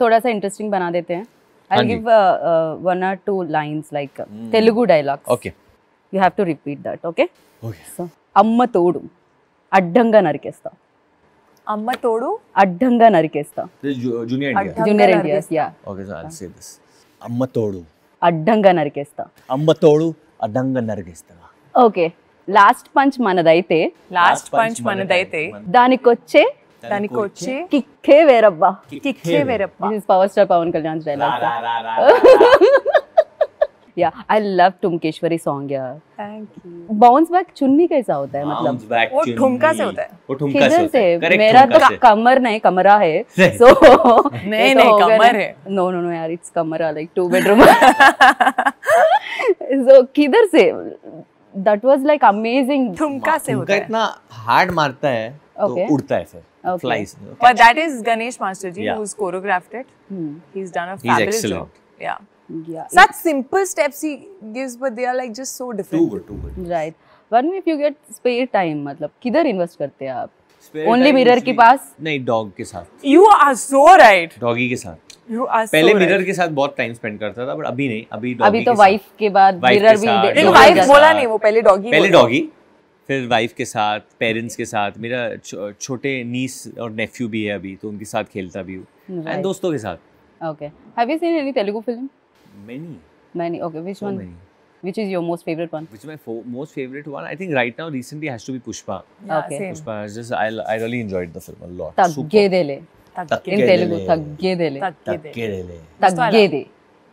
थोड़ा सा इंटरेस्टिंग बना देते हैं I give one or two lines like Telugu dialogues okay you have to repeat that okay okay so అమ్మ తోడు అడ్డంగా నరికేస్తా అమ్మ తోడు అడ్డంగా నరికేస్తా junior India junior India ya okay so I'll say this అమ్మ తోడు అడ్డంగా నరికేస్తా అమ్మ తోడు అడ్డంగా నరికేస్తా ఓకే లాస్ట్ పంచ్ మనదైతే లాస్ట్ పంచ్ మనదైతే దానికొచ్చే దానికొచ్చి కిక్కే వేరబ్బా కిక్కే వేరబ్బా this power star Pavan Kalyan dialogue चुन्नी कैसा होता है मतलब से मेरा तो कमर नहीं कमरा है सो नहीं तो कमर है नो नो नो यार इट्स कमरा लाइक टू बेडरूम किधर से दैट वाज लाइक अमेजिंग थुमका से होता है इतना हार्ड मारता है तो उड़ता है फिर flies but that is Ganesh master ji who is choreographed it he is done a fabulous job ya such simple steps he gives but they are like just so different right one if you get spare time मतलब किधर invest करते हैं आप only mirror के पास नहीं dog के साथ you are so right doggy के साथ पहले so मिरर के साथ बहुत टाइम स्पेंड करता था बट अभी नहीं अभी अभी तो वाइफ के बाद मिरर भी देखो वाइफ बोला नहीं वो पहले डॉगी पहले डॉगी फिर वाइफ के साथ पेरेंट्स के साथ मेरा छोटे नीस और नेफ्यू भी है अभी तो उनके साथ खेलता भी हूँ एंड दोस्तों के साथ okay have you seen any Telugu film many many okay which one which is your most favorite one which is my fo- most favorite one i think right now recently has to be pushpa yeah, okay same. pushpa is just I, I really enjoyed the film a lot Tab Super. Telugu తగ్గేదేలే తగ్గేదేలే తగ్గేదే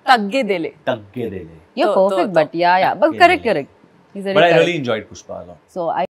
తగ్గేదేలే తగ్గేదేలే you're perfect but yeah yeah but correct correct but i really enjoyed pushpa a lot so i